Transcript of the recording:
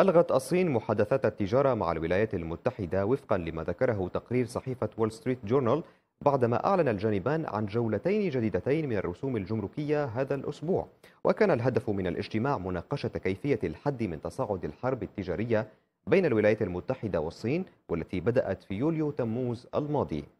ألغت الصين محادثات التجارة مع الولايات المتحدة وفقا لما ذكره تقرير صحيفة وول ستريت جورنال بعدما أعلن الجانبان عن جولتين جديدتين من الرسوم الجمركية هذا الأسبوع وكان الهدف من الاجتماع مناقشة كيفية الحد من تصاعد الحرب التجارية بين الولايات المتحدة والصين والتي بدأت في يوليو تموز الماضي